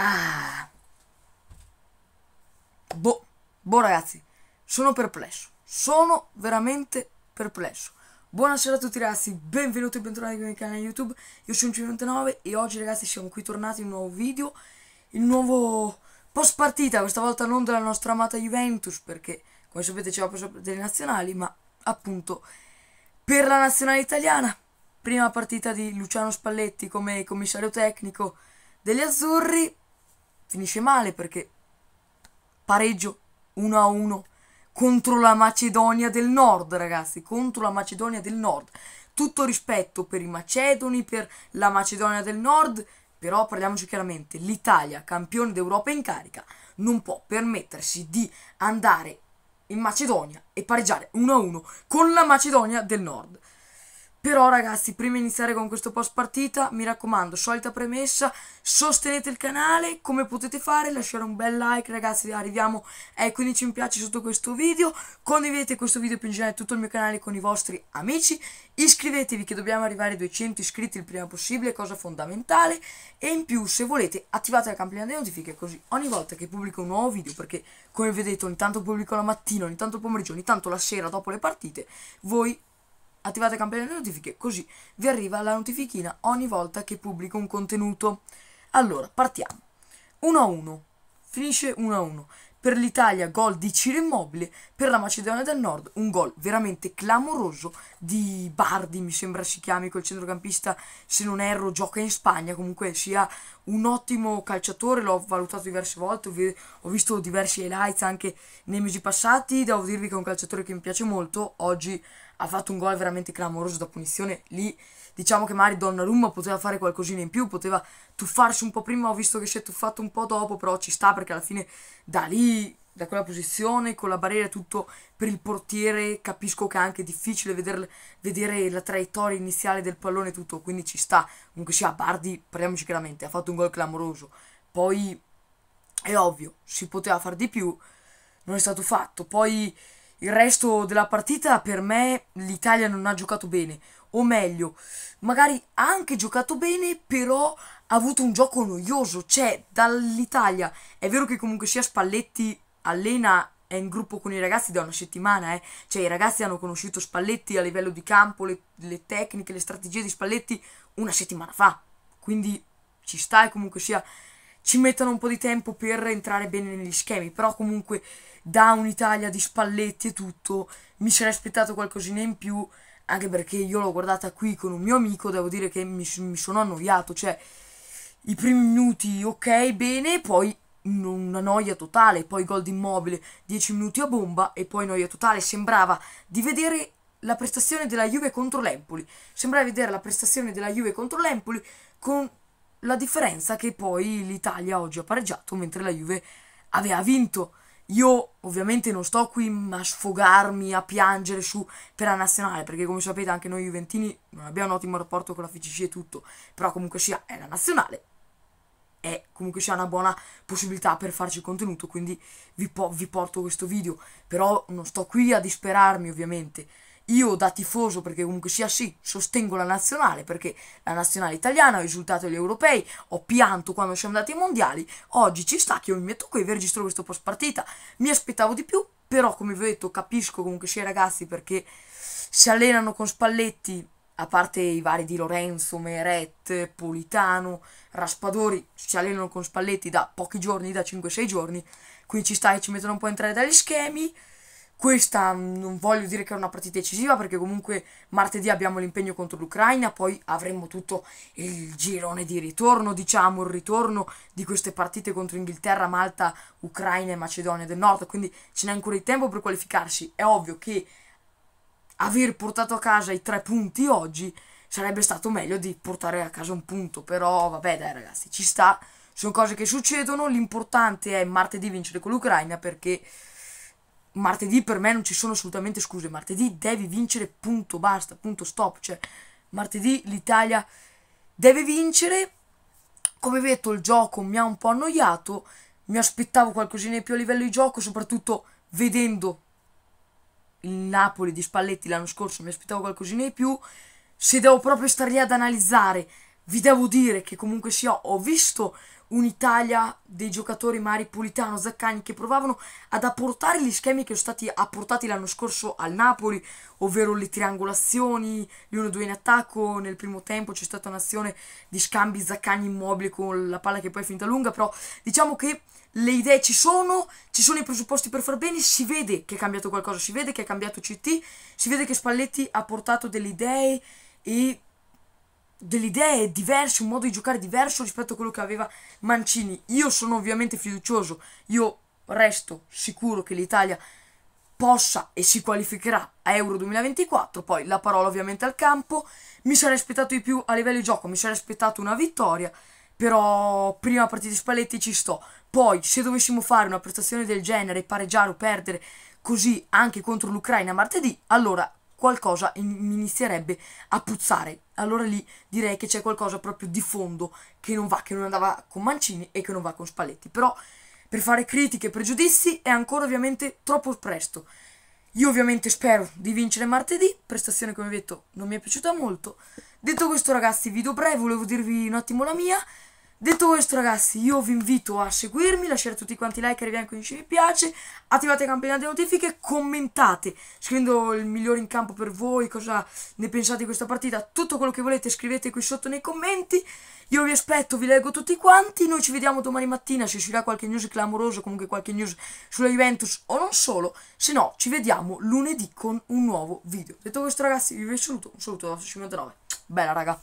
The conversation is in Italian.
Ah. Boh, boh ragazzi, sono perplesso, sono veramente perplesso. Buonasera a tutti ragazzi, benvenuti e bentornati qui nel canale YouTube, io sono C99 e oggi ragazzi siamo qui tornati in un nuovo video, il nuovo post partita, questa volta non della nostra amata Juventus perché come sapete c'è la posta delle nazionali, ma appunto per la nazionale italiana, prima partita di Luciano Spalletti come commissario tecnico degli Azzurri, finisce male perché pareggio 1 a 1 contro la Macedonia del Nord, ragazzi, contro la Macedonia del Nord. Tutto rispetto per i macedoni, per la Macedonia del Nord, però parliamoci chiaramente, l'Italia, campione d'Europa in carica, non può permettersi di andare in Macedonia e pareggiare 1-1 a con la Macedonia del Nord. Però ragazzi, prima di iniziare con questo post partita, mi raccomando, solita premessa, sostenete il canale, come potete fare, lasciare un bel like ragazzi, arriviamo ai 15 mi piace sotto questo video, condividete questo video più in generale tutto il mio canale con i vostri amici, iscrivetevi che dobbiamo arrivare ai 200 iscritti il prima possibile, cosa fondamentale, e in più se volete attivate la campanella delle notifiche così ogni volta che pubblico un nuovo video, perché come vedete ogni tanto pubblico la mattina, ogni tanto il pomeriggio, ogni tanto la sera dopo le partite, voi Attivate la campanella delle notifiche, così vi arriva la notifichina ogni volta che pubblico un contenuto. Allora, partiamo. 1-1. a Finisce 1-1. a Per l'Italia gol di Ciro Immobile, per la Macedonia del Nord un gol veramente clamoroso di Bardi, mi sembra si chiami quel centrocampista, se non erro gioca in Spagna, comunque sia un ottimo calciatore, l'ho valutato diverse volte, ho visto diversi highlights anche nei mesi passati, devo dirvi che è un calciatore che mi piace molto, oggi ha fatto un gol veramente clamoroso da punizione lì diciamo che magari Donnarumma poteva fare qualcosina in più, poteva tuffarsi un po' prima, ho visto che si è tuffato un po' dopo, però ci sta perché alla fine da lì, da quella posizione, con la barriera e tutto per il portiere, capisco che è anche difficile vederle, vedere la traiettoria iniziale del pallone e tutto, quindi ci sta. Comunque sia, Bardi, parliamoci chiaramente, ha fatto un gol clamoroso. Poi è ovvio, si poteva fare di più, non è stato fatto. Poi il resto della partita per me l'Italia non ha giocato bene, o meglio, magari ha anche giocato bene, però ha avuto un gioco noioso, cioè dall'Italia, è vero che comunque sia Spalletti allena è in gruppo con i ragazzi da una settimana, eh. cioè i ragazzi hanno conosciuto Spalletti a livello di campo, le, le tecniche, le strategie di Spalletti una settimana fa, quindi ci sta e comunque sia ci mettano un po' di tempo per entrare bene negli schemi, però comunque da un'Italia di Spalletti e tutto mi sarei aspettato qualcosina in più, anche perché io l'ho guardata qui con un mio amico, devo dire che mi, mi sono annoiato, cioè i primi minuti ok, bene, poi una noia totale, poi gol di immobile, 10 minuti a bomba e poi noia totale, sembrava di vedere la prestazione della Juve contro l'Empoli. Sembrava di vedere la prestazione della Juve contro l'Empoli con la differenza che poi l'Italia oggi ha pareggiato mentre la Juve aveva vinto. Io ovviamente non sto qui a sfogarmi, a piangere su per la nazionale, perché come sapete anche noi Juventini non abbiamo un ottimo rapporto con la FCC e tutto, però comunque sia è la nazionale, e comunque sia una buona possibilità per farci contenuto, quindi vi, po vi porto questo video, però non sto qui a disperarmi ovviamente io da tifoso, perché comunque sia sì, sostengo la nazionale, perché la nazionale italiana ha risultato gli europei, ho pianto quando siamo andati ai mondiali, oggi ci sta che io mi metto qui e vi registro questo post partita, mi aspettavo di più, però come vi ho detto capisco comunque sia i ragazzi perché si allenano con Spalletti, a parte i vari di Lorenzo, Meret, Politano, Raspadori, si allenano con Spalletti da pochi giorni, da 5-6 giorni, qui ci sta che ci mettono un po' a entrare dagli schemi, questa mm, non voglio dire che è una partita decisiva perché comunque martedì abbiamo l'impegno contro l'Ucraina, poi avremo tutto il girone di ritorno, diciamo il ritorno di queste partite contro Inghilterra, Malta, Ucraina e Macedonia del Nord, quindi ce n'è ancora il tempo per qualificarsi. È ovvio che aver portato a casa i tre punti oggi sarebbe stato meglio di portare a casa un punto, però vabbè dai ragazzi, ci sta, sono cose che succedono, l'importante è martedì vincere con l'Ucraina perché martedì per me non ci sono assolutamente scuse, martedì devi vincere punto, basta, punto, stop, cioè martedì l'Italia deve vincere, come vedo, il gioco mi ha un po' annoiato, mi aspettavo qualcosina di più a livello di gioco, soprattutto vedendo il Napoli di Spalletti l'anno scorso mi aspettavo qualcosina di più, se devo proprio stare lì ad analizzare, vi devo dire che comunque sia ho visto un'Italia dei giocatori Mari Politano, Zaccagni che provavano ad apportare gli schemi che sono stati apportati l'anno scorso al Napoli, ovvero le triangolazioni, gli 1-2 in attacco, nel primo tempo c'è stata un'azione di scambi Zaccagni immobili con la palla che poi è finita lunga, però diciamo che le idee ci sono, ci sono i presupposti per far bene, si vede che è cambiato qualcosa, si vede che è cambiato CT, si vede che Spalletti ha portato delle idee e delle idee diverse, un modo di giocare diverso rispetto a quello che aveva Mancini. Io sono ovviamente fiducioso, io resto sicuro che l'Italia possa e si qualificherà a Euro 2024, poi la parola ovviamente al campo, mi sarei aspettato di più a livello di gioco, mi sarei aspettato una vittoria, però prima partita di Spalletti ci sto. Poi se dovessimo fare una prestazione del genere, pareggiare o perdere così anche contro l'Ucraina martedì, allora qualcosa inizierebbe a puzzare. Allora lì direi che c'è qualcosa proprio di fondo che non va, che non andava con Mancini e che non va con Spalletti. Però per fare critiche e pregiudizi è ancora ovviamente troppo presto. Io ovviamente spero di vincere martedì, prestazione come ho detto non mi è piaciuta molto. Detto questo ragazzi, video breve, volevo dirvi un attimo la mia. Detto questo ragazzi io vi invito a seguirmi, lasciare tutti quanti like, arriviamo con 10 mi piace, attivate la campanella delle notifiche, commentate scrivendo il migliore in campo per voi, cosa ne pensate di questa partita, tutto quello che volete scrivete qui sotto nei commenti, io vi aspetto, vi leggo tutti quanti, noi ci vediamo domani mattina se uscirà qualche news clamoroso, comunque qualche news sulla Juventus o non solo, se no ci vediamo lunedì con un nuovo video. Detto questo ragazzi vi saluto, un saluto da 59, bella raga.